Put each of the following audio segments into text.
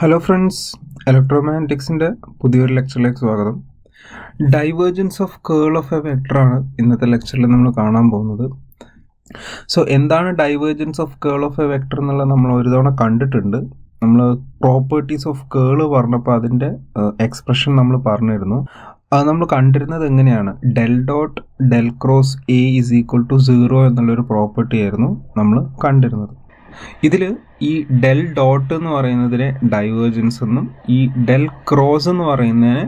hello friends ഇലക്ട്രോമാഗ്നറ്റിക്സിൻ്റെ പുതിയൊരു ലെക്ചറിലേക്ക് സ്വാഗതം divergence of curl of a വെക്ടറാണ് ഇന്നത്തെ ലെക്ചറിൽ നമ്മൾ കാണാൻ പോകുന്നത് സോ എന്താണ് divergence of curl of A vector എന്നുള്ളത് നമ്മൾ ഒരു തവണ കണ്ടിട്ടുണ്ട് നമ്മൾ പ്രോപ്പർട്ടീസ് ഓഫ് കേൾ പറഞ്ഞപ്പോൾ അതിൻ്റെ എക്സ്പ്രഷൻ നമ്മൾ പറഞ്ഞിരുന്നു അത് നമ്മൾ കണ്ടിരുന്നത് എങ്ങനെയാണ് del dot del cross A is equal to zero എന്നുള്ളൊരു പ്രോപ്പർട്ടി ആയിരുന്നു നമ്മൾ കണ്ടിരുന്നത് ഇതിൽ ഈ ഡെൽ ഡോട്ട് എന്ന് പറയുന്നതിനെ ഡൈവേർജൻസ് എന്നും ഈ ഡെൽ ക്രോസ് എന്ന് പറയുന്നതിനെ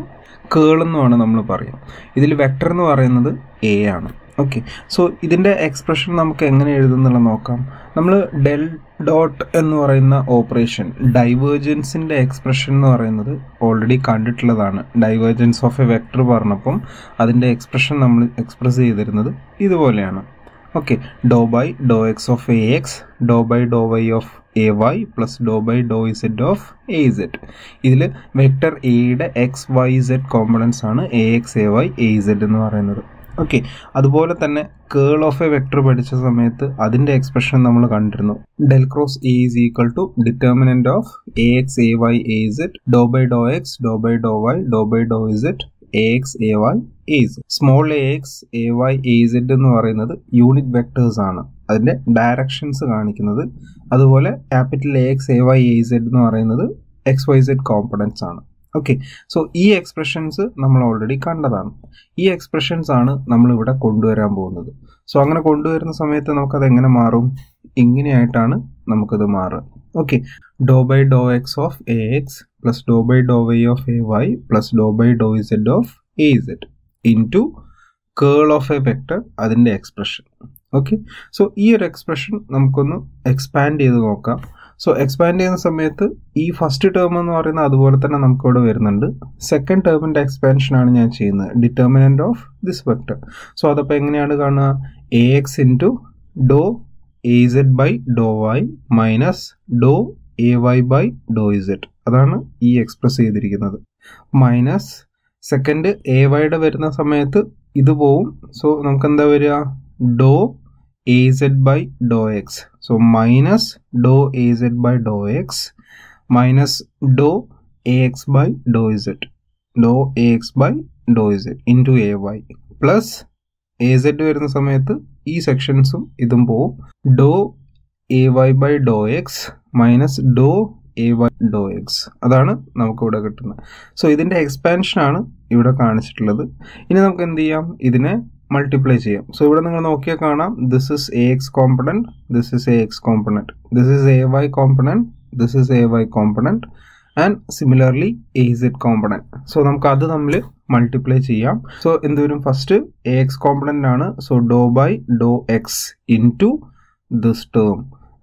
കേൾ എന്നുമാണ് നമ്മൾ പറയുന്നത് ഇതിൽ വെക്ടർ എന്ന് പറയുന്നത് എ ആണ് ഓക്കെ സോ ഇതിൻ്റെ എക്സ്പ്രഷൻ നമുക്ക് എങ്ങനെ എഴുതുന്നുള്ള നോക്കാം നമ്മൾ ഡെൽ ഡോട്ട് എന്ന് പറയുന്ന ഓപ്പറേഷൻ ഡൈവേർജൻസിൻ്റെ എക്സ്പ്രഷൻ എന്ന് പറയുന്നത് ഓൾറെഡി കണ്ടിട്ടുള്ളതാണ് ഡൈവേർജൻസ് ഓഫ് എ വെക്ടർ പറഞ്ഞപ്പം അതിൻ്റെ എക്സ്പ്രഷൻ നമ്മൾ എക്സ്പ്രസ് ചെയ്തിരുന്നത് ഇതുപോലെയാണ് okay doh by doh x of A x doh by doh y of A y plus doh by doh z of A z ഇതിൽ vector എയുടെ x y z components ആണ് A x A y A z എന്ന് പറയുന്നത് okay അതുപോലെ തന്നെ കേൾ of A vector പഠിച്ച സമയത്ത് അതിൻ്റെ എക്സ്പ്രഷൻ നമ്മൾ കണ്ടിരുന്നു del cross A is equal to determinant of A x A y A z doh by doh x doh by doh y doh by doh z A x A y as small A x A y A z എന്ന് പറയുന്നത് unit vectors ആണ് അതിൻ്റെ directions കാണിക്കുന്നത് അതുപോലെ capital A x A y A z എന്ന് പറയുന്നത് x y z components ആണ് okay so ഈ എക്സ്പ്രഷൻസ് നമ്മൾ ഓൾറെഡി കണ്ടതാണ് ഈ എക്സ്പ്രഷൻസ് ആണ് നമ്മൾ ഇവിടെ കൊണ്ടുവരാൻ പോകുന്നത് സോ അങ്ങനെ കൊണ്ടുവരുന്ന സമയത്ത് നമുക്കത് എങ്ങനെ മാറും ഇങ്ങനെയായിട്ടാണ് നമുക്കത് മാറുക okay doh by doh x of A x plus doh by doh y of A y plus doh by doh z of A z into curl of A vector അതിൻ്റെ എക്സ്പ്രഷൻ ഓക്കെ സോ ഈ ഒരു expression നമുക്കൊന്ന് expand ചെയ്ത് നോക്കാം so expand ചെയ്യുന്ന സമയത്ത് ഈ first term എന്ന് പറയുന്നത് അതുപോലെ തന്നെ നമുക്കിവിടെ വരുന്നുണ്ട് സെക്കൻഡ് ടേമിൻ്റെ എക്സ്പാൻഷനാണ് ഞാൻ ചെയ്യുന്നത് determinant of this vector so അതപ്പോൾ എങ്ങനെയാണ് കാണുക A x into doh A z by doh y minus doh A y by doh z അതാണ് ഈ എക്സ്പ്രസ് ചെയ്തിരിക്കുന്നത് മൈനസ് സെക്കൻഡ് എ വൈഡ് വരുന്ന സമയത്ത് ഇത് പോവും സോ നമുക്ക് എന്താ വരിക doh A z by doh x so minus doh A z by doh x minus doh A x by doh z doh A x by doh z into A y plus A z വരുന്ന സമയത്ത് ഈ സെക്ഷൻസും ഇതും പോവും doh A y by doh x minus doh A one doh x അതാണ് നമുക്കിവിടെ കിട്ടുന്നത് so ഇതിൻ്റെ എക്സ്പാൻഷനാണ് ഇവിടെ കാണിച്ചിട്ടുള്ളത് ഇനി നമുക്ക് എന്ത് ചെയ്യാം ഇതിനെ മൾട്ടിപ്ലൈ ചെയ്യാം സോ ഇവിടെ നിങ്ങൾ നോക്കിയാൽ കാണാം this is A x component this is A x component this is A y component this is A y component and similarly A z component so നമുക്ക് അത് തമ്മിൽ മൾട്ടിപ്ലൈ ചെയ്യാം സോ എന്തുവരും ഫസ്റ്റ് എ എക്സ് കോമ്പണൻ്റ് ആണ് so doh by doh x into this term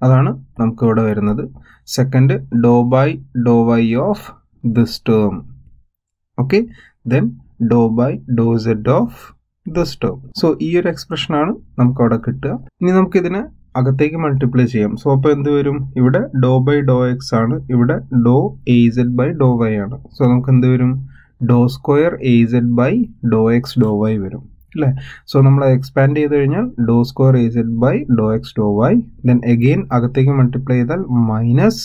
അതാണ് നമുക്ക് ഇവിടെ വരുന്നത് second doh by doh y of this term okay then doh by doh z of this term so ഈ ഒരു എക്സ്പ്രഷനാണ് നമുക്ക് അവിടെ കിട്ടുക ഇനി നമുക്കിതിനെ അകത്തേക്ക് മൾട്ടിപ്ലൈ ചെയ്യാം സോ അപ്പോൾ എന്ത് വരും ഇവിടെ ഡോ ബൈ ഡോ എക്സ് ആണ് ഇവിടെ doh A z by doh y ആണ് സോ നമുക്ക് എന്ത് വരും doh square A z by doh x doh y വരും അല്ലേ സോ നമ്മൾ എക്സ്പാൻഡ് ചെയ്ത് കഴിഞ്ഞാൽ ഡോ സ്ക്വയർ ഇഡ് by doh x doh y then again അകത്തേക്ക് മൾട്ടിപ്ലൈ ചെയ്താൽ minus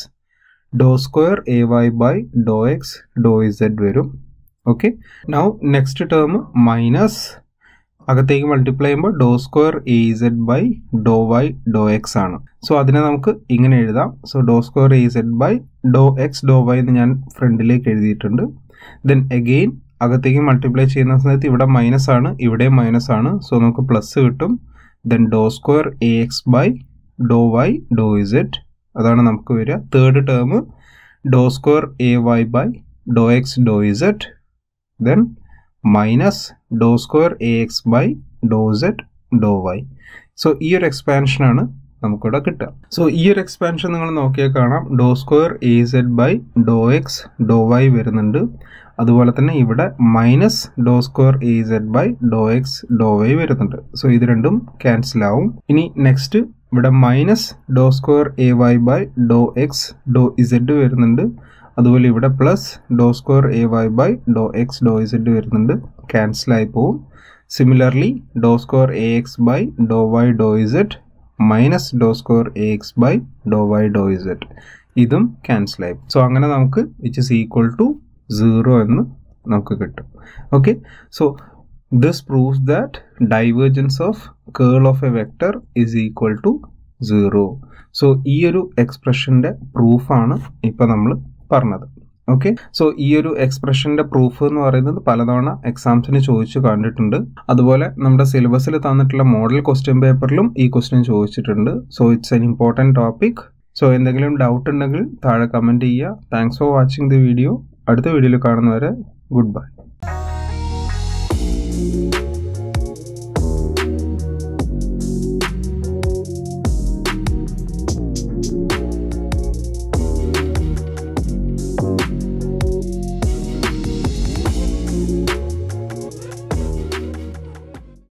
doh square A y by doh x doh z വരും okay now next term minus അകത്തേക്ക് മൾട്ടിപ്ലൈ ചെയ്യുമ്പോൾ doh square A z by doh y Dr x ആണ് so അതിനെ നമുക്ക് ഇങ്ങനെ എഴുതാം so doh square A z by doh x doh y എന്ന് ഞാൻ ഫ്രണ്ടിലേക്ക് എഴുതിയിട്ടുണ്ട് ദെൻ എഗെയിൻ അകത്തേക്ക് മൾട്ടിപ്ലൈ ചെയ്യുന്ന സമയത്ത് ഇവിടെ മൈനസ് ആണ് ഇവിടെ മൈനസ് ആണ് സോ നമുക്ക് പ്ലസ് കിട്ടും then doh square A x by doh y doh z അതാണ് നമുക്ക് വരിക third term doh square A y by doh x doh z then minus doh square A x by doh z doh y so ഈ ഒരു എക്സ്പാൻഷനാണ് നമുക്കിവിടെ കിട്ടുക so ഈ ഒരു expansion നിങ്ങൾ നോക്കിയാൽ കാണാം doh square A z by doh x doh y വരുന്നുണ്ട് അതുപോലെ തന്നെ ഇവിടെ minus doh square A z by doh x doh y വരുന്നുണ്ട് സോ ഇത് രണ്ടും ക്യാൻസൽ ആവും ഇനി നെക്സ്റ്റ് ഇവിടെ minus doh square A y by doh x doh z വരുന്നുണ്ട് അതുപോലെ ഇവിടെ plus doh square A y by doh x doh z വരുന്നുണ്ട് ക്യാൻസലായി പോവും similarly doh square A x by doh y doh z minus doh square A x by doh y doh z ഇതും cancel ആയി so അങ്ങനെ നമുക്ക് which is equal to zero എന്ന് നമുക്ക് കിട്ടും okay so this proves that divergence of curl of A vector is equal to zero so ഈ ഒരു എക്സ്പ്രഷൻ്റെ പ്രൂഫാണ് ഇപ്പം നമ്മൾ പറഞ്ഞത് ഓക്കെ സോ ഈ ഒരു എക്സ്പ്രഷന്റെ പ്രൂഫ് എന്ന് പറയുന്നത് പലതവണ എക്സാംസിന് ചോദിച്ചു കണ്ടിട്ടുണ്ട് അതുപോലെ നമ്മുടെ സിലബസിൽ തന്നിട്ടുള്ള മോഡൽ ക്വസ്റ്റ്യൻ പേപ്പറിലും ഈ ക്വസ്റ്റ്യൻ ചോദിച്ചിട്ടുണ്ട് so it's an important topic so എന്തെങ്കിലും ഡൗട്ട് ഉണ്ടെങ്കിൽ താഴെ കമൻറ്റ് ചെയ്യുക thanks for watching the video അടുത്ത വീഡിയോയിൽ കാണുന്നവരെ ഗുഡ് ബൈ